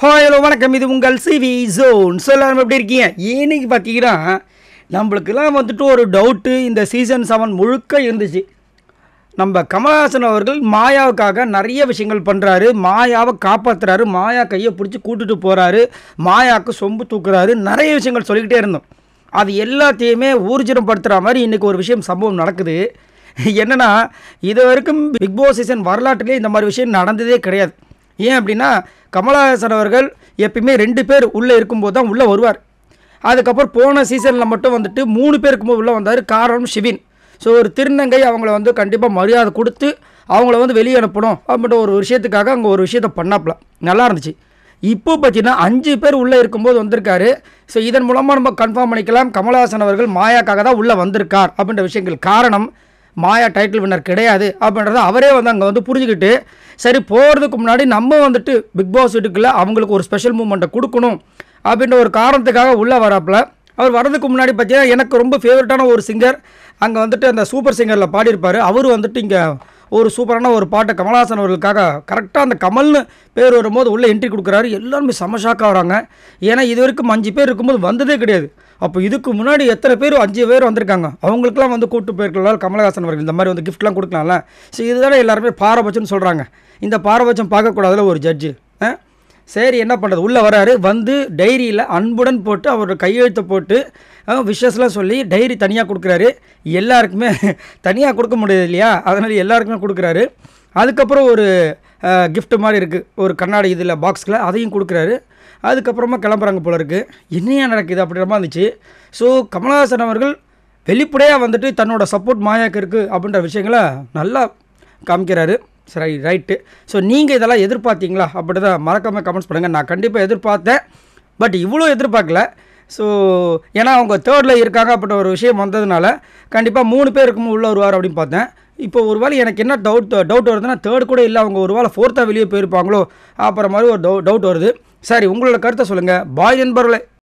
ஹோ ஹலோ வணக்கம் இது உங்கள் சிவி ஜோன் சொல்லாமல் எப்படி இருக்கீங்க ஏன்னைக்கு பார்த்தீங்கன்னா நம்மளுக்கெல்லாம் வந்துட்டு ஒரு டவுட்டு இந்த சீசன் செவன் முழுக்க இருந்துச்சு நம்ம கமல்ஹாசன் அவர்கள் மாயாவுக்காக நிறைய விஷயங்கள் பண்ணுறாரு மாயாவை காப்பாற்றுறாரு மாயா கையை பிடிச்சி கூட்டுட்டு போகிறாரு மாயாவுக்கு சொம்பு தூக்குறாரு நிறைய விஷயங்கள் சொல்லிக்கிட்டே இருந்தோம் அது எல்லாத்தையுமே ஊர்ஜிதப்படுத்துகிற மாதிரி இன்றைக்கி ஒரு விஷயம் சம்பவம் நடக்குது என்னென்னா இது வரைக்கும் பிக்பாஸ் சீசன் வரலாற்றுலேயே இந்த மாதிரி விஷயம் நடந்ததே கிடையாது ஏன் அப்படின்னா கமலஹாசன் அவர்கள் எப்பயுமே ரெண்டு பேர் உள்ளே இருக்கும்போது தான் உள்ளே வருவார் அதுக்கப்புறம் போன சீசனில் மட்டும் வந்துட்டு மூணு பேர் இருக்கும்போது உள்ளே வந்தார் காரணம் ஷிவின் ஸோ ஒரு திருநங்கை அவங்கள வந்து கண்டிப்பாக மரியாதை கொடுத்து அவங்கள வந்து வெளியே அனுப்பணும் அப்படின்ற ஒரு விஷயத்துக்காக அங்கே ஒரு விஷயத்த பண்ணாப்பலாம் நல்லா இருந்துச்சு இப்போ பார்த்தீங்கன்னா அஞ்சு பேர் உள்ளே இருக்கும்போது வந்திருக்காரு ஸோ இதன் மூலமாக நம்ம கன்ஃபார்ம் பண்ணிக்கலாம் கமலஹாசன் அவர்கள் மாயாக்காக தான் உள்ளே வந்திருக்கார் அப்படின்ற விஷயங்கள் காரணம் மாயா டைட்டில் வின்னர் கிடையாது அப்படின்றத அவரே வந்து அங்கே வந்து புரிஞ்சுக்கிட்டு சரி போகிறதுக்கு முன்னாடி நம்ம வந்துட்டு பிக் பாஸ் வீட்டுக்குள்ள அவங்களுக்கு ஒரு ஸ்பெஷல் மூமெண்ட்டை கொடுக்கணும் அப்படின்ற ஒரு காரணத்துக்காக உள்ளே வராப்பில் அவர் வரதுக்கு முன்னாடி பார்த்தீங்கன்னா எனக்கு ரொம்ப ஃபேவரட்டான ஒரு சிங்கர் அங்கே வந்துட்டு அந்த சூப்பர் சிங்கரில் பாடியிருப்பார் அவர் வந்துட்டு இங்கே ஒரு சூப்பரான ஒரு பாட்டை கமல்ஹாசன் அவர்களுக்காக கரெக்டாக அந்த கமல்னு பேர் வரும்போது உள்ளே என்ட்ரி கொடுக்குறாரு எல்லாருமே செம ஷாக்காக வராங்க ஏன்னா இது வரைக்கும் அஞ்சு பேர் இருக்கும்போது வந்ததே கிடையாது அப்போ இதுக்கு முன்னாடி எத்தனை பேர் அஞ்சு பேர் வந்திருக்காங்க அவங்களுக்குலாம் வந்து கூட்டு போயிருக்கலாம் கமலஹாசன் அவர்கள் இந்த மாதிரி வந்து கிஃப்ட்லாம் கொடுக்கலாம்ல ஸோ இதுதானே எல்லாருமே பாரபட்சம்னு சொல்கிறாங்க இந்த பாரபட்சம் பார்க்கக்கூடாதுல ஒரு ஜட்ஜு சரி என்ன பண்ணுறது உள்ளே வராரு வந்து டைரியில் அன்புடன் போட்டு அவரோட கையெழுத்தை போட்டு விஷஸ்லாம் சொல்லி டைரி தனியாக கொடுக்குறாரு எல்லாருக்குமே தனியாக கொடுக்க முடியாது இல்லையா அதனால் எல்லாருக்குமே கொடுக்குறாரு அதுக்கப்புறம் ஒரு கிஃப்ட் மாதிரி இருக்குது ஒரு கண்ணாடி இதில் பாக்ஸில் அதையும் கொடுக்குறாரு அதுக்கப்புறமா கிளம்புறாங்க போல இருக்குது என்னையா நடக்குது அப்படின்ற மாதிரி இருந்துச்சு ஸோ கமலஹாசன் அவர்கள் வெளிப்படையாக வந்துட்டு தன்னோட சப்போர்ட் மாயாக்கு இருக்குது அப்படின்ற விஷயங்களை நல்லா காமிக்கிறாரு சரி ரைட்டு ஸோ நீங்கள் இதெல்லாம் எதிர்பார்த்தீங்களா அப்படி தான் மறக்காமல் கமெண்ட்ஸ் பண்ணுங்கள் நான் கண்டிப்பாக எதிர்பார்த்தேன் பட் இவ்வளோ எதிர்பார்க்கல ஸோ ஏன்னா அவங்க தேர்டில் இருக்காங்க அப்படின்ற ஒரு விஷயம் வந்ததுனால கண்டிப்பாக மூணு பேருக்கும் உள்ளே வருவார் அப்படின்னு பார்த்தேன் இப்போ ஒரு வேளை எனக்கு என்ன டவுட் டவுட் வருதுன்னா தேர்ட் கூட இல்லை அவங்க ஒரு வேலை ஃபோர்த்தாக வெளியே போயிருப்பாங்களோ அப்புறம் மாதிரி ஒரு டவு டவுட் வருது சரி உங்களோட கருத்தை சொல்லுங்கள் பாய் நண்பர்களே